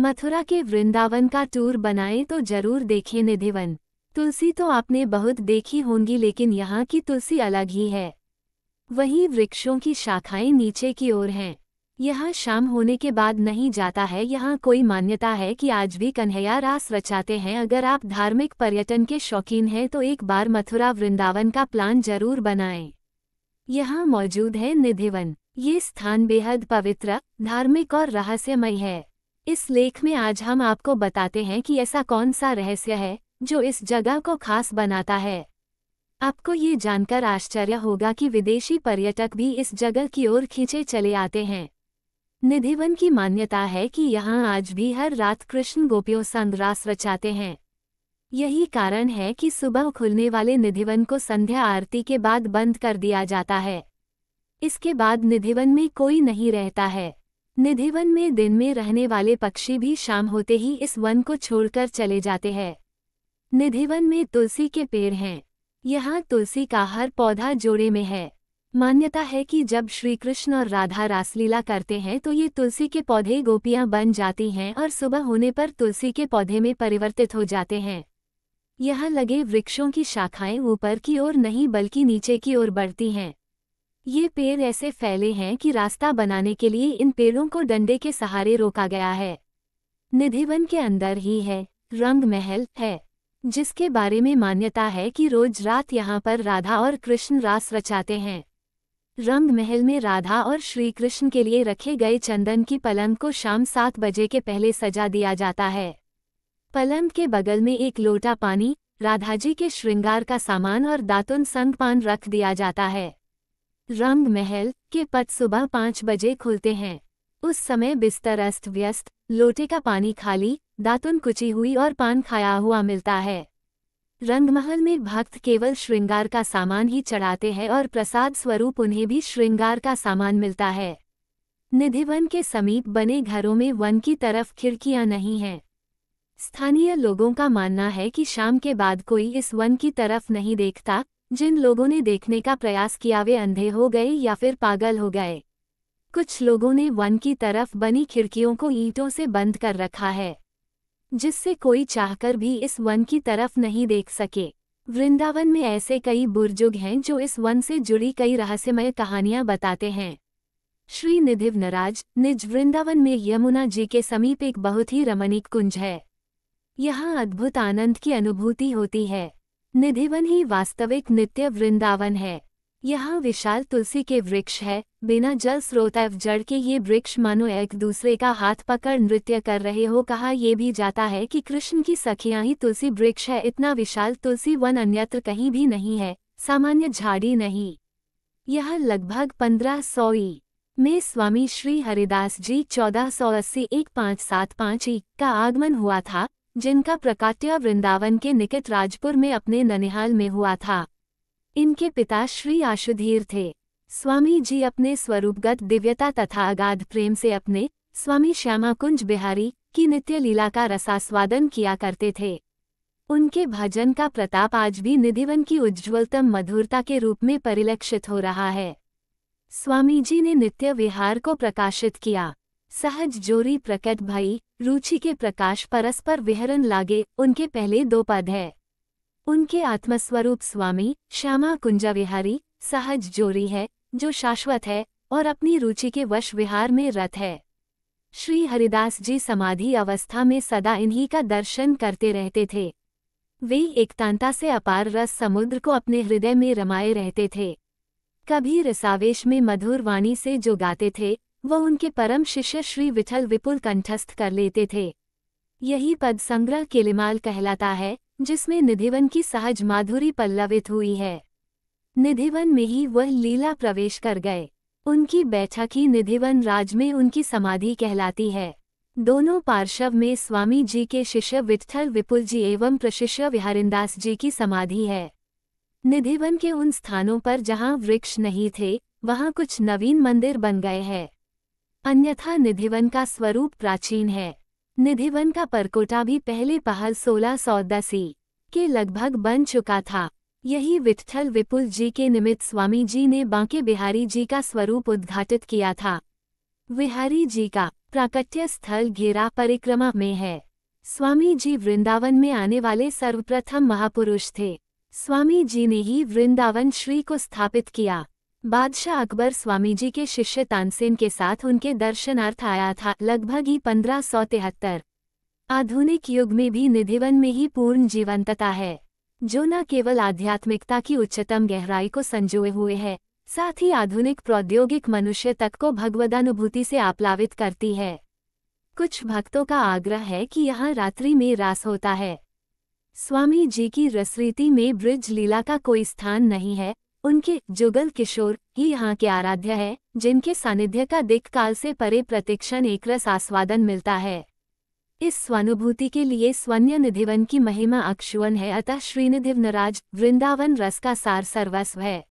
मथुरा के वृंदावन का टूर बनाएं तो जरूर देखें निधिवन तुलसी तो आपने बहुत देखी होंगी लेकिन यहाँ की तुलसी अलग ही है वही वृक्षों की शाखाएं नीचे की ओर हैं यहाँ शाम होने के बाद नहीं जाता है यहाँ कोई मान्यता है कि आज भी कन्हैया रास रचाते हैं अगर आप धार्मिक पर्यटन के शौकीन हैं तो एक बार मथुरा वृंदावन का प्लान जरूर बनाएं यहाँ मौजूद है निधिवन ये स्थान बेहद पवित्र धार्मिक और रहस्यमय है इस लेख में आज हम आपको बताते हैं कि ऐसा कौन सा रहस्य है जो इस जगह को खास बनाता है आपको ये जानकर आश्चर्य होगा कि विदेशी पर्यटक भी इस जगह की ओर खींचे चले आते हैं निधिवन की मान्यता है कि यहाँ आज भी हर रात कृष्ण गोपियों संद्रास रचाते हैं यही कारण है कि सुबह खुलने वाले निधिवन को संध्या आरती के बाद बंद कर दिया जाता है इसके बाद निधिवन में कोई नहीं रहता है निधिवन में दिन में रहने वाले पक्षी भी शाम होते ही इस वन को छोड़कर चले जाते हैं निधिवन में तुलसी के पेड़ हैं यहाँ तुलसी का हर पौधा जोड़े में है मान्यता है कि जब श्री कृष्ण और राधा रासलीला करते हैं तो ये तुलसी के पौधे गोपियां बन जाती हैं और सुबह होने पर तुलसी के पौधे में परिवर्तित हो जाते हैं यहाँ लगे वृक्षों की शाखाएं ऊपर की ओर नहीं बल्कि नीचे की ओर बढ़ती हैं ये पेड़ ऐसे फैले हैं कि रास्ता बनाने के लिए इन पेड़ों को डंडे के सहारे रोका गया है निधिवन के अंदर ही है रंग महल है जिसके बारे में मान्यता है कि रोज रात यहाँ पर राधा और कृष्ण रास रचाते हैं रंग महल में राधा और श्री कृष्ण के लिए रखे गए चंदन की पलंग को शाम सात बजे के पहले सजा दिया जाता है पलंग के बगल में एक लोटा पानी राधाजी के श्रृंगार का सामान और दातुन संग पान रख दिया जाता है रंग महल के पद सुबह पाँच बजे खुलते हैं उस समय बिस्तर अस्त व्यस्त लोटे का पानी खाली दातुन कुची हुई और पान खाया हुआ मिलता है रंगमहल में भक्त केवल श्रृंगार का सामान ही चढ़ाते हैं और प्रसाद स्वरूप उन्हें भी श्रृंगार का सामान मिलता है निधिवन के समीप बने घरों में वन की तरफ खिड़कियां नहीं हैं स्थानीय लोगों का मानना है कि शाम के बाद कोई इस वन की तरफ नहीं देखता जिन लोगों ने देखने का प्रयास किया वे अंधे हो गए या फिर पागल हो गए कुछ लोगों ने वन की तरफ बनी खिड़कियों को ईंटों से बंद कर रखा है जिससे कोई चाहकर भी इस वन की तरफ नहीं देख सके वृंदावन में ऐसे कई बुर्जुग हैं जो इस वन से जुड़ी कई रहस्यमय कहानियां बताते हैं श्री निधिव नराज निज वृंदावन में यमुना जी के समीप एक बहुत ही रमणीक कुंज है यहाँ अद्भुत आनंद की अनुभूति होती है निधिवन ही वास्तविक नित्य वृंदावन है यहाँ विशाल तुलसी के वृक्ष है बिना जल स्रोत जड़ के ये वृक्ष मानो एक दूसरे का हाथ पकड़ नृत्य कर रहे हो कहा यह भी जाता है कि कृष्ण की सखिया ही तुलसी वृक्ष है इतना विशाल तुलसी वन अन्यत्र कहीं भी नहीं है सामान्य झाड़ी नहीं यह लगभग पंद्रह सौ ई में स्वामी श्री हरिदास जी चौदह सौ अस्सी एक पाँच सात पाँच ई का आगमन हुआ था जिनका प्रकाट्य वृंदावन के निकट राजपुर में अपने ननिहाल में हुआ था इनके पिता श्री आशुधीर थे स्वामी जी अपने स्वरूपगत दिव्यता तथा अगाध प्रेम से अपने स्वामी श्यामाकुंज बिहारी की नित्य लीला का रसास्वादन किया करते थे उनके भजन का प्रताप आज भी निधिवन की उज्ज्वलतम मधुरता के रूप में परिलक्षित हो रहा है स्वामी जी ने नित्य विहार को प्रकाशित किया सहज जोरी प्रकट भई रुचि के प्रकाश परस्पर विहरन लागे उनके पहले दो पद है उनके आत्मस्वरूप स्वामी श्यामा कुंजाविहारी सहज जोरी है जो शाश्वत है और अपनी रुचि के वश विहार में रत है श्री हरिदास जी समाधि अवस्था में सदा इन्हीं का दर्शन करते रहते थे वे एकतांता से अपार रस समुद्र को अपने हृदय में रमाए रहते थे कभी रसावेश में मधुर वाणी से जो गाते थे वह उनके परम शिष्य श्री विठल विपुल कंठस्थ कर लेते थे यही पद संग्रह केलिमाल कहलाता है जिसमें निधिवन की सहज माधुरी पल्लवित हुई है निधिवन में ही वह लीला प्रवेश कर गए उनकी बैठक ही निधिवन राज में उनकी समाधि कहलाती है दोनों पार्श्व में स्वामी जी के शिष्य विठल विपुल जी एवं प्रशिष्य विहारिंदास जी की समाधि है निधिवन के उन स्थानों पर जहाँ वृक्ष नहीं थे वहाँ कुछ नवीन मंदिर बन गए हैं अन्यथा निधिवन का स्वरूप प्राचीन है निधिवन का परकोटा भी पहले पहल सोलह सौ दसी के लगभग बन चुका था यही विठ्ठल विपुल जी के निमित्त स्वामी जी ने बांके बिहारी जी का स्वरूप उद्घाटित किया था बिहारी जी का प्राकट्य स्थल घेरा परिक्रमा में है स्वामी जी वृंदावन में आने वाले सर्वप्रथम महापुरुष थे स्वामी जी ने ही वृंदावन श्री को स्थापित किया बादशाह अकबर स्वामी जी के शिष्य तानसेन के साथ उनके दर्शनार्थ आया था लगभग ही पंद्रह सौ तिहत्तर आधुनिक युग में भी निधिवन में ही पूर्ण जीवंतता है जो न केवल आध्यात्मिकता की उच्चतम गहराई को संजोए हुए है साथ ही आधुनिक प्रौद्योगिक मनुष्य तक को भगवदानुभूति से आप्लावित करती है कुछ भक्तों का आग्रह है कि यहाँ रात्रि में रास होता है स्वामी जी की रसरीति में ब्रिज लीला का कोई स्थान नहीं है उनके जुगल किशोर ही यहाँ के आराध्य है जिनके सानिध्य का दिख काल से परे प्रतिक्षण एक रस आस्वादन मिलता है इस स्वानुभूति के लिए स्वन्य निधिवन की महिमा अक्षुवन है अतः श्रीनिधिव नराज वृंदावन रस का सार सर्वस्व है